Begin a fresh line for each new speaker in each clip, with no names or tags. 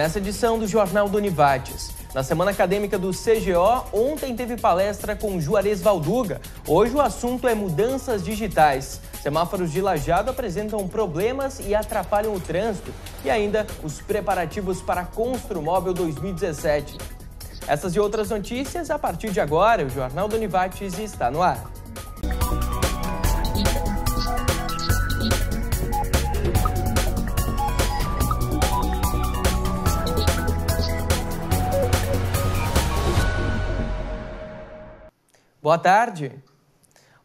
nessa edição do Jornal do Univates. Na semana acadêmica do CGO, ontem teve palestra com Juarez Valduga. Hoje o assunto é mudanças digitais. Semáforos de lajado apresentam problemas e atrapalham o trânsito. E ainda os preparativos para Construmóvel 2017. Essas e outras notícias a partir de agora. O Jornal do Univates está no ar. Boa tarde.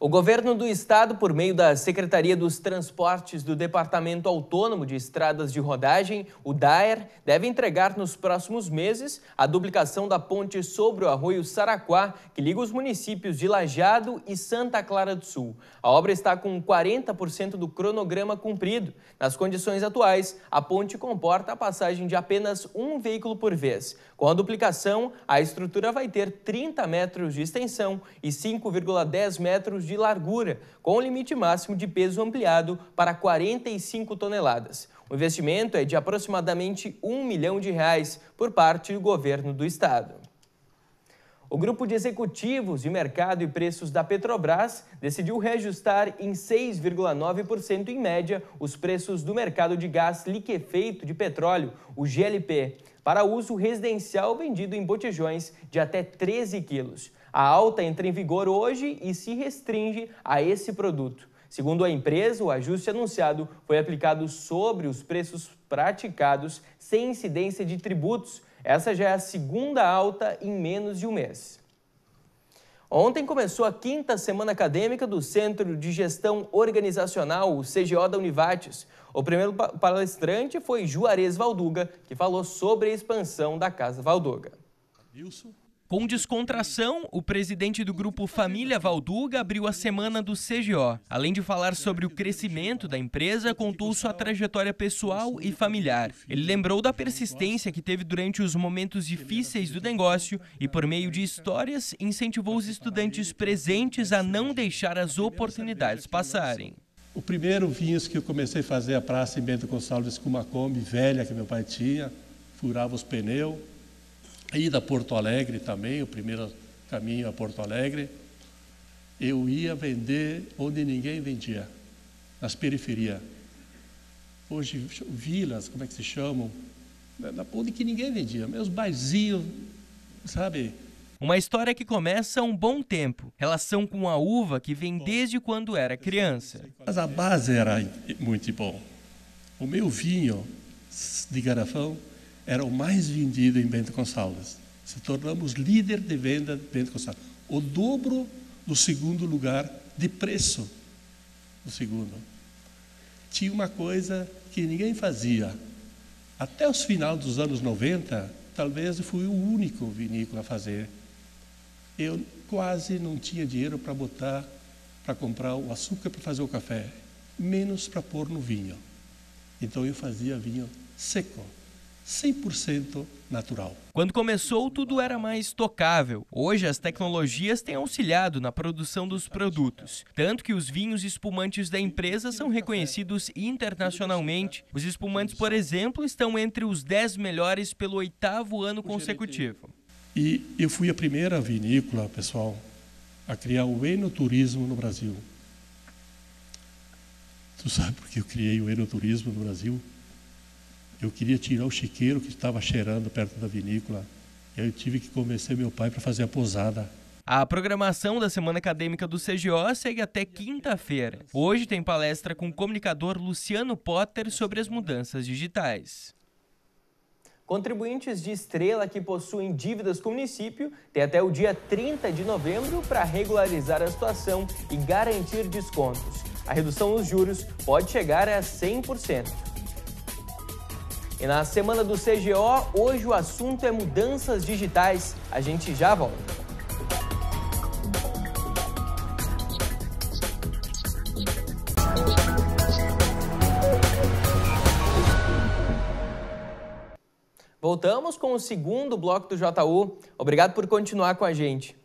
O governo do estado, por meio da Secretaria dos Transportes do Departamento Autônomo de Estradas de Rodagem, o DAER, deve entregar nos próximos meses a duplicação da ponte sobre o arroio Saraquá, que liga os municípios de Lajado e Santa Clara do Sul. A obra está com 40% do cronograma cumprido. Nas condições atuais, a ponte comporta a passagem de apenas um veículo por vez. Com a duplicação, a estrutura vai ter 30 metros de extensão e 5,10 metros de de largura, com o limite máximo de peso ampliado para 45 toneladas. O investimento é de aproximadamente um milhão de reais por parte do governo do estado. O grupo de executivos de mercado e preços da Petrobras decidiu reajustar em 6,9% em média os preços do mercado de gás liquefeito de petróleo, o GLP, para uso residencial vendido em botijões de até 13 quilos. A alta entra em vigor hoje e se restringe a esse produto. Segundo a empresa, o ajuste anunciado foi aplicado sobre os preços praticados sem incidência de tributos essa já é a segunda alta em menos de um mês. Ontem começou a quinta semana acadêmica do Centro de Gestão Organizacional, o CGO da Univates. O primeiro palestrante foi Juarez Valduga, que falou sobre a expansão da Casa Valduga. Wilson. Com descontração, o presidente do grupo Família Valduga abriu a semana do CGO. Além de falar sobre o crescimento da empresa, contou sua trajetória pessoal e familiar. Ele lembrou da persistência que teve durante os momentos difíceis do negócio e, por meio de histórias, incentivou os estudantes presentes a não deixar as oportunidades passarem.
O primeiro vinhos que eu comecei a fazer é a praça em Bento Gonçalves com uma Kombi velha que meu pai tinha, furava os pneus ida a Porto Alegre também, o primeiro caminho a Porto Alegre, eu ia vender onde ninguém vendia, nas periferias. Hoje, vilas, como é que se
chamam? Onde que ninguém vendia, meus barzinhos, sabe? Uma história que começa há um bom tempo. Relação com a uva que vem desde quando era criança. É.
Mas a base era muito bom. O meu vinho de garrafão era o mais vendido em Bento Gonçalves. Se tornamos líder de venda de Bento Gonçalves. O dobro do segundo lugar de preço do segundo. Tinha uma coisa que ninguém fazia. Até os final dos anos 90, talvez eu fui o único vinícola a fazer. Eu quase não tinha dinheiro para botar, para comprar o açúcar para fazer o café, menos para pôr no vinho. Então eu fazia vinho
seco. 100% natural. Quando começou, tudo era mais tocável. Hoje, as tecnologias têm auxiliado na produção dos produtos, tanto que os vinhos espumantes da empresa são reconhecidos internacionalmente. Os espumantes, por exemplo, estão entre os 10 melhores pelo oitavo ano consecutivo.
E eu fui a primeira vinícola, pessoal, a criar o enoturismo no Brasil. Tu sabe por que eu criei o enoturismo no Brasil? Eu queria tirar o chiqueiro que estava cheirando perto da vinícola. Eu tive que convencer meu pai para fazer a posada.
A programação da Semana Acadêmica do CGO segue até quinta-feira. Hoje tem palestra com o comunicador Luciano Potter sobre as mudanças digitais. Contribuintes de estrela que possuem dívidas com o município têm até o dia 30 de novembro para regularizar a situação e garantir descontos. A redução nos juros pode chegar a 100%. E na semana do CGO, hoje o assunto é mudanças digitais. A gente já volta. Voltamos com o segundo bloco do JU. Obrigado por continuar com a gente.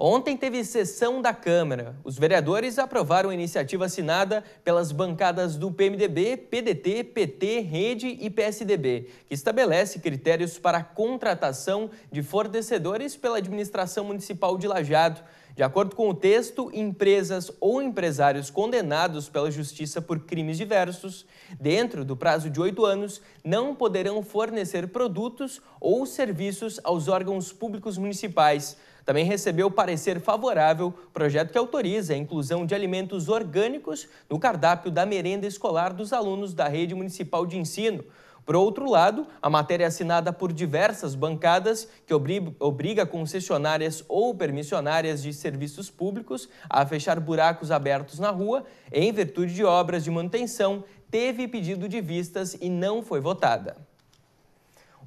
Ontem teve sessão da Câmara. Os vereadores aprovaram a iniciativa assinada pelas bancadas do PMDB, PDT, PT, Rede e PSDB, que estabelece critérios para a contratação de fornecedores pela administração municipal de Lajado. De acordo com o texto, empresas ou empresários condenados pela Justiça por crimes diversos, dentro do prazo de oito anos, não poderão fornecer produtos ou serviços aos órgãos públicos municipais também recebeu parecer favorável projeto que autoriza a inclusão de alimentos orgânicos no cardápio da merenda escolar dos alunos da rede municipal de ensino. Por outro lado, a matéria é assinada por diversas bancadas, que obriga concessionárias ou permissionárias de serviços públicos a fechar buracos abertos na rua, em virtude de obras de manutenção, teve pedido de vistas e não foi votada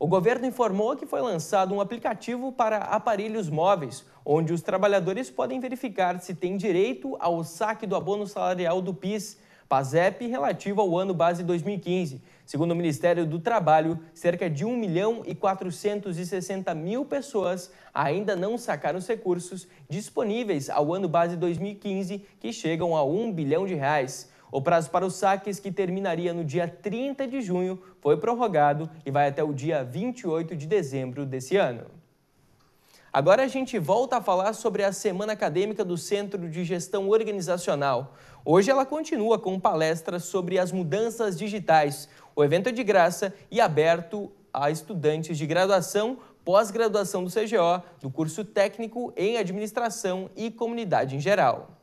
o governo informou que foi lançado um aplicativo para aparelhos móveis, onde os trabalhadores podem verificar se têm direito ao saque do abono salarial do PIS, PASEP, relativo ao ano base 2015. Segundo o Ministério do Trabalho, cerca de 1 milhão e 460 mil pessoas ainda não sacaram os recursos disponíveis ao ano base 2015, que chegam a 1 bilhão de reais. O prazo para os saques, que terminaria no dia 30 de junho, foi prorrogado e vai até o dia 28 de dezembro desse ano. Agora a gente volta a falar sobre a Semana Acadêmica do Centro de Gestão Organizacional. Hoje ela continua com palestras sobre as mudanças digitais. O evento é de graça e aberto a estudantes de graduação, pós-graduação do CGO, do curso técnico em administração e comunidade em geral.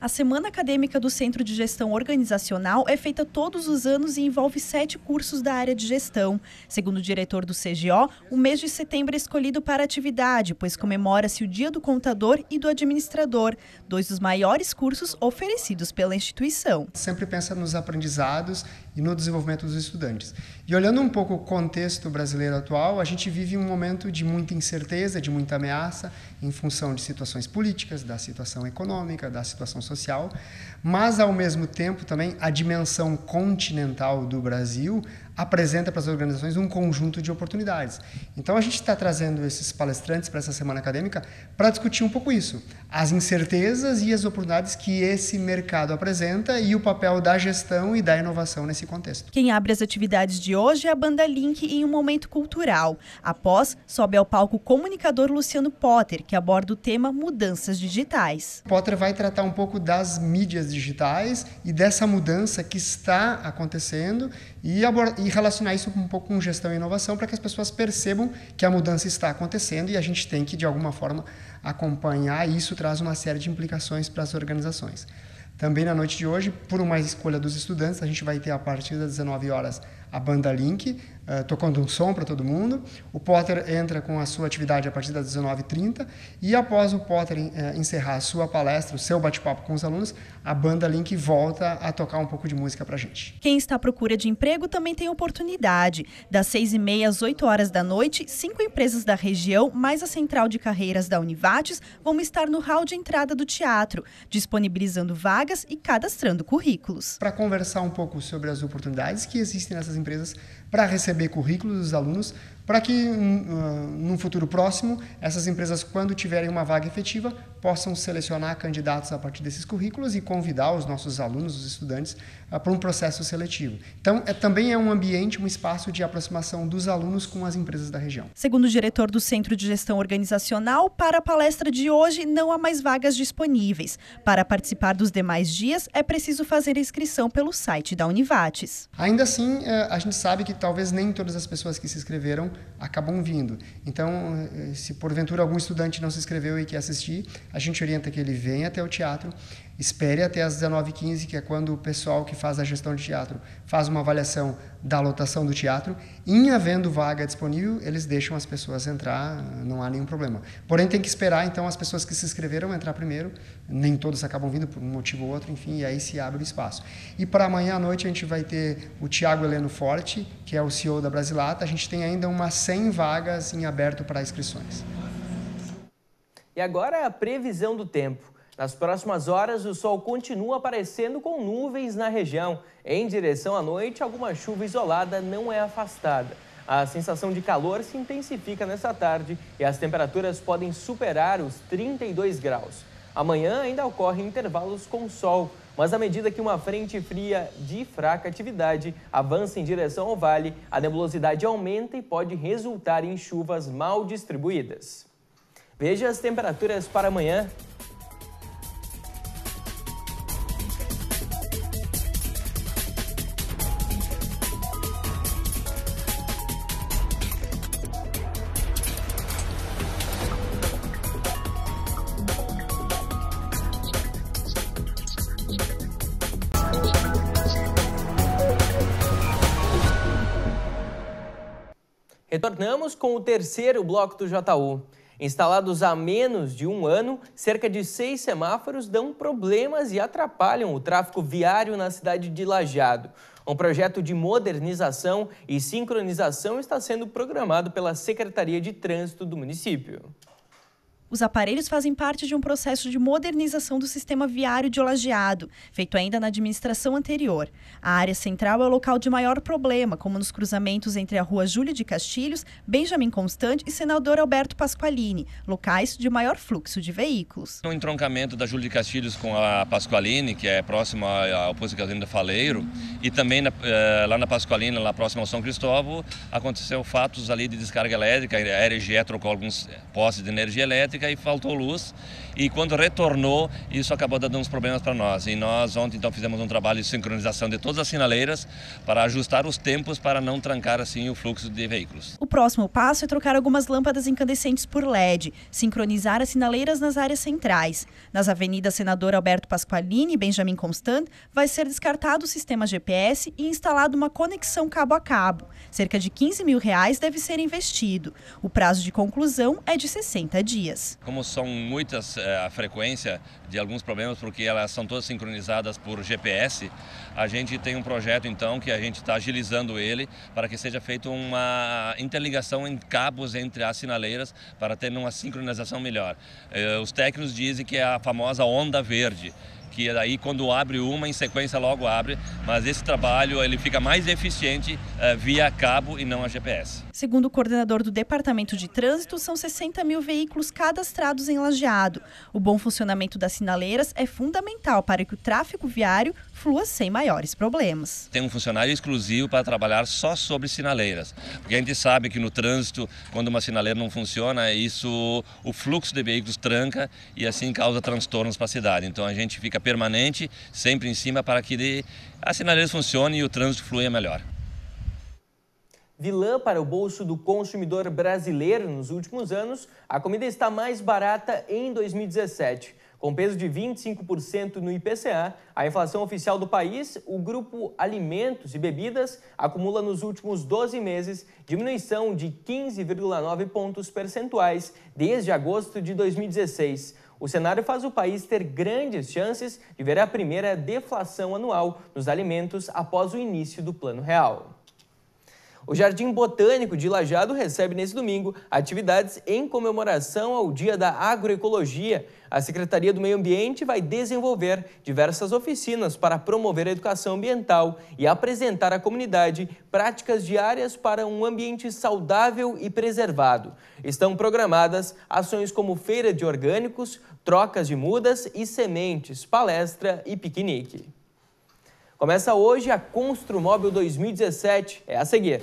A Semana Acadêmica do Centro de Gestão Organizacional é feita todos os anos e envolve sete cursos da área de gestão. Segundo o diretor do CGO, o mês de setembro é escolhido para a atividade, pois comemora-se o Dia do Contador e do Administrador, dois dos maiores cursos oferecidos
pela instituição. Sempre pensa nos aprendizados e no desenvolvimento dos estudantes. E olhando um pouco o contexto brasileiro atual, a gente vive um momento de muita incerteza, de muita ameaça, em função de situações políticas, da situação econômica, da situação social, mas ao mesmo tempo também a dimensão continental do Brasil apresenta para as organizações um conjunto de oportunidades. Então, a gente está trazendo esses palestrantes para essa semana acadêmica para discutir um pouco isso, as incertezas e as oportunidades que esse mercado apresenta e o papel da gestão e da inovação nesse contexto.
Quem abre as atividades de hoje é a Banda Link em um momento cultural. Após, sobe ao palco o comunicador Luciano
Potter, que aborda o tema mudanças digitais. Potter vai tratar um pouco das mídias digitais e dessa mudança que está acontecendo e abordar e relacionar isso um pouco com gestão e inovação para que as pessoas percebam que a mudança está acontecendo e a gente tem que, de alguma forma, acompanhar. isso traz uma série de implicações para as organizações. Também na noite de hoje, por uma escolha dos estudantes, a gente vai ter a partir das 19 horas a banda Link, eh, tocando um som para todo mundo. O Potter entra com a sua atividade a partir das 19h30 e após o Potter uh, encerrar a sua palestra, o seu bate-papo com os alunos, a banda Link volta a tocar um pouco de música para gente.
Quem está à procura de emprego também tem oportunidade. Das 6h30 às 8 horas da noite, cinco empresas da região, mais a central de carreiras da Univates, vão estar no hall de entrada do teatro, disponibilizando vagas e
cadastrando currículos. Para conversar um pouco sobre as oportunidades que existem nessas empresas, para receber currículos dos alunos, para que, hum, num futuro próximo, essas empresas, quando tiverem uma vaga efetiva, possam selecionar candidatos a partir desses currículos e convidar os nossos alunos, os estudantes, ah, para um processo seletivo. Então, é, também é um ambiente, um espaço de aproximação dos alunos com as empresas da região.
Segundo o diretor do Centro de Gestão Organizacional, para a palestra de hoje não há mais vagas disponíveis. Para participar dos demais dias, é preciso fazer a inscrição pelo site da
Univates. Ainda assim, eh, a gente sabe que talvez nem todas as pessoas que se inscreveram acabam vindo. Então, eh, se porventura algum estudante não se inscreveu e quer assistir, a gente orienta que ele venha até o teatro, espere até as 19h15, que é quando o pessoal que faz a gestão de teatro faz uma avaliação da lotação do teatro. Em havendo vaga disponível, eles deixam as pessoas entrar, não há nenhum problema. Porém, tem que esperar, então, as pessoas que se inscreveram entrar primeiro, nem todos acabam vindo por um motivo ou outro, enfim, e aí se abre o espaço. E para amanhã à noite a gente vai ter o Tiago Heleno Forte, que é o CEO da Brasilata. A gente tem ainda umas 100 vagas em aberto para inscrições.
E agora é a previsão do tempo. Nas próximas horas, o sol continua aparecendo com nuvens na região. Em direção à noite, alguma chuva isolada não é afastada. A sensação de calor se intensifica nessa tarde e as temperaturas podem superar os 32 graus. Amanhã ainda ocorrem intervalos com sol, mas à medida que uma frente fria de fraca atividade avança em direção ao vale, a nebulosidade aumenta e pode resultar em chuvas mal distribuídas. Veja as temperaturas para amanhã. Retornamos com o terceiro bloco do JU. Instalados há menos de um ano, cerca de seis semáforos dão problemas e atrapalham o tráfego viário na cidade de Lajado. Um projeto de modernização e sincronização está sendo programado pela Secretaria de Trânsito do município.
Os aparelhos fazem parte de um processo de modernização do sistema viário de olageado, feito ainda na administração anterior. A área central é o local de maior problema, como nos cruzamentos entre a rua Júlia de Castilhos, Benjamin Constante e senador Alberto Pasqualini, locais de maior fluxo de veículos.
No entroncamento da Júlia de Castilhos com a Pasqualini, que é próxima ao posto de gasolina do Faleiro, e também na, eh, lá na Pasqualina, lá próximo ao São Cristóvão, aconteceu fatos ali de descarga elétrica, a RGE trocou alguns postes de energia elétrica, elétrica e faltou luz. E quando retornou, isso acabou dando uns problemas para nós. E nós ontem então fizemos um trabalho de sincronização de todas as sinaleiras para ajustar os tempos para não trancar assim o fluxo de veículos.
O próximo passo é trocar algumas lâmpadas incandescentes por LED, sincronizar as sinaleiras nas áreas centrais. Nas avenidas Senador Alberto Pasqualini e Benjamin Constant, vai ser descartado o sistema GPS e instalado uma conexão cabo a cabo. Cerca de 15 mil reais deve ser investido. O prazo de conclusão é de 60 dias.
Como são muitas eh, a frequência de alguns problemas, porque elas são todas sincronizadas por GPS, a gente tem um projeto então que a gente está agilizando ele para que seja feita uma interligação em cabos entre as sinaleiras para ter uma sincronização melhor. Eh, os técnicos dizem que é a famosa onda verde que daí quando abre uma, em sequência logo abre, mas esse trabalho ele fica mais eficiente uh, via cabo e não a GPS.
Segundo o coordenador do Departamento de Trânsito, são 60 mil veículos cadastrados em Lajeado. O bom funcionamento das sinaleiras é fundamental para que o tráfego viário flua sem maiores problemas.
Tem um funcionário exclusivo para trabalhar só sobre sinaleiras, porque a gente sabe que no trânsito, quando uma sinaleira não funciona, isso o fluxo de veículos tranca e assim causa transtornos para a cidade. Então a gente fica permanente, sempre em cima, para que a sinaleiras funcione e o trânsito flua melhor.
Vilã para o bolso do consumidor brasileiro nos últimos anos, a comida está mais barata em 2017. Com peso de 25% no IPCA, a inflação oficial do país, o grupo Alimentos e Bebidas acumula nos últimos 12 meses diminuição de 15,9 pontos percentuais desde agosto de 2016. O cenário faz o país ter grandes chances de ver a primeira deflação anual nos alimentos após o início do Plano Real. O Jardim Botânico de Lajado recebe nesse domingo atividades em comemoração ao Dia da Agroecologia. A Secretaria do Meio Ambiente vai desenvolver diversas oficinas para promover a educação ambiental e apresentar à comunidade práticas diárias para um ambiente saudável e preservado. Estão programadas ações como feira de orgânicos, trocas de mudas e sementes, palestra e piquenique. Começa hoje a Construmóvel 2017. É a seguir.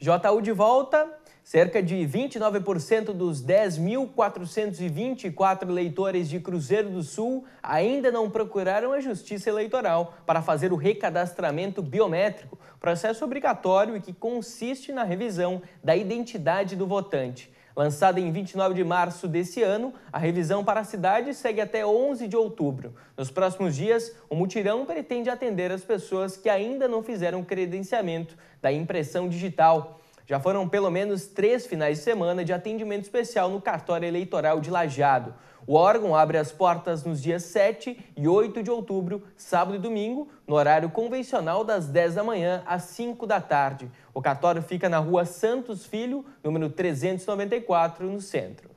JU de volta Cerca de 29% dos 10.424 eleitores de Cruzeiro do Sul ainda não procuraram a Justiça Eleitoral para fazer o recadastramento biométrico, processo obrigatório e que consiste na revisão da identidade do votante. Lançada em 29 de março desse ano, a revisão para a cidade segue até 11 de outubro. Nos próximos dias, o mutirão pretende atender as pessoas que ainda não fizeram credenciamento da impressão digital. Já foram pelo menos três finais de semana de atendimento especial no cartório eleitoral de Lajado. O órgão abre as portas nos dias 7 e 8 de outubro, sábado e domingo, no horário convencional das 10 da manhã às 5 da tarde. O cartório fica na rua Santos Filho, número 394, no centro.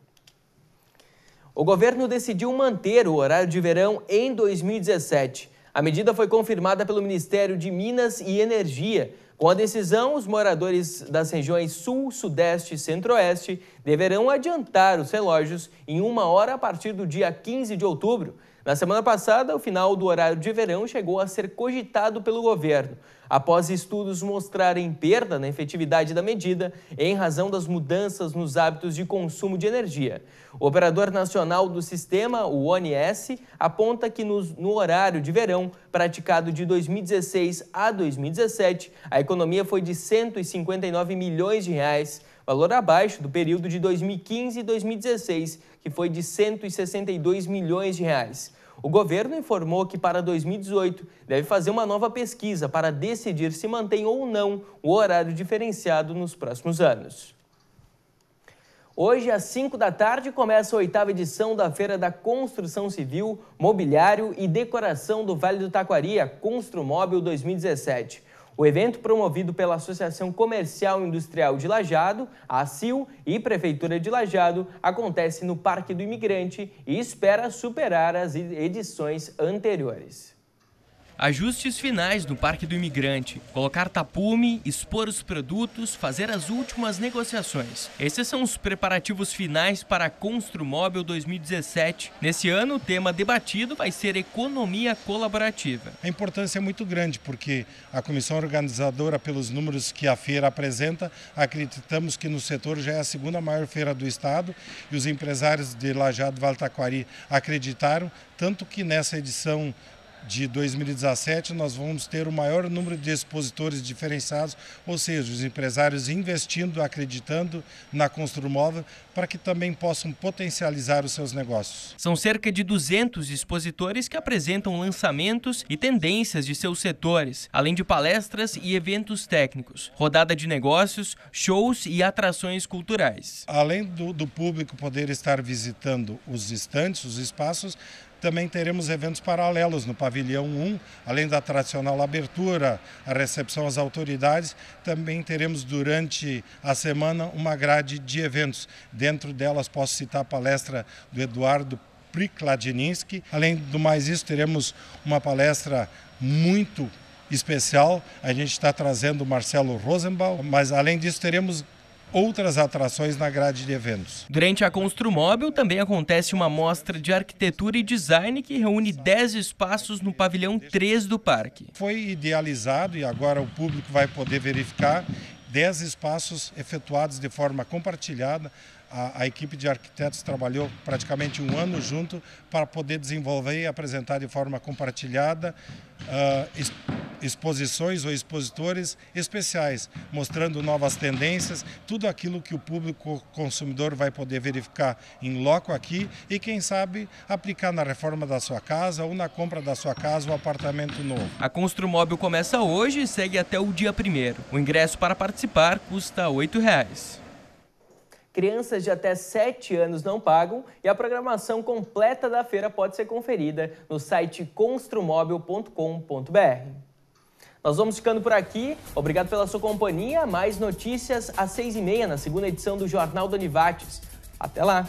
O governo decidiu manter o horário de verão em 2017. A medida foi confirmada pelo Ministério de Minas e Energia. Com a decisão, os moradores das regiões Sul, Sudeste e Centro-Oeste deverão adiantar os relógios em uma hora a partir do dia 15 de outubro. Na semana passada, o final do horário de verão chegou a ser cogitado pelo governo após estudos mostrarem perda na efetividade da medida em razão das mudanças nos hábitos de consumo de energia. O operador nacional do sistema, o ONS, aponta que no, no horário de verão, praticado de 2016 a 2017, a economia foi de 159 milhões de reais, valor abaixo do período de 2015 e 2016, que foi de 162 milhões de reais. O governo informou que para 2018 deve fazer uma nova pesquisa para decidir se mantém ou não o horário diferenciado nos próximos anos. Hoje, às 5 da tarde, começa a oitava edição da Feira da Construção Civil, Mobiliário e Decoração do Vale do Taquari, a Construmóvel 2017. O evento promovido pela Associação Comercial Industrial de Lajado, a ACIL e Prefeitura de Lajado acontece no Parque do Imigrante e espera superar as edições anteriores. Ajustes finais no Parque do Imigrante, colocar tapume, expor os produtos, fazer as últimas negociações. Esses são os preparativos finais para a Construmóvel 2017. Nesse ano, o tema debatido vai ser economia colaborativa.
A importância é muito grande porque a comissão organizadora, pelos números que a feira apresenta, acreditamos que no setor já é a segunda maior feira do estado e os empresários de Lajado Valtaquari acreditaram tanto que nessa edição de 2017 nós vamos ter o maior número de expositores diferenciados, ou seja, os empresários investindo, acreditando na Construmóvel para que também possam potencializar os seus negócios.
São cerca de 200 expositores que apresentam lançamentos e tendências de seus setores, além de palestras e eventos técnicos, rodada de negócios, shows e atrações culturais.
Além do, do público poder estar visitando os estantes, os espaços, também teremos eventos paralelos no pavilhão 1, além da tradicional abertura, a recepção às autoridades, também teremos durante a semana uma grade de eventos. Dentro delas posso citar a palestra do Eduardo Prikladinski. Além do mais isso, teremos uma palestra muito especial. A gente está trazendo o Marcelo Rosenbaum, mas além disso teremos outras atrações na grade de eventos.
Durante a Construmóvel também acontece uma mostra de arquitetura e design que reúne 10 espaços no pavilhão 3 do parque. Foi
idealizado e agora o público vai poder verificar 10 espaços efetuados de forma compartilhada a, a, equipe de arquitetos trabalhou praticamente um ano junto para poder desenvolver e apresentar de forma compartilhada uh, exposições ou expositores especiais, mostrando novas tendências, tudo aquilo que o público consumidor vai poder verificar em loco aqui e, quem sabe, aplicar na reforma da sua casa ou na compra da sua casa ou apartamento novo.
A Construmóvel começa hoje e segue até o dia primeiro. O ingresso para participar custa R$ 8. Reais crianças de até 7 anos não pagam e a programação completa da feira pode ser conferida no site construmóvel.com.br. Nós vamos ficando por aqui. Obrigado pela sua companhia. Mais notícias às 6h30 na segunda edição do Jornal Donivates. Até lá!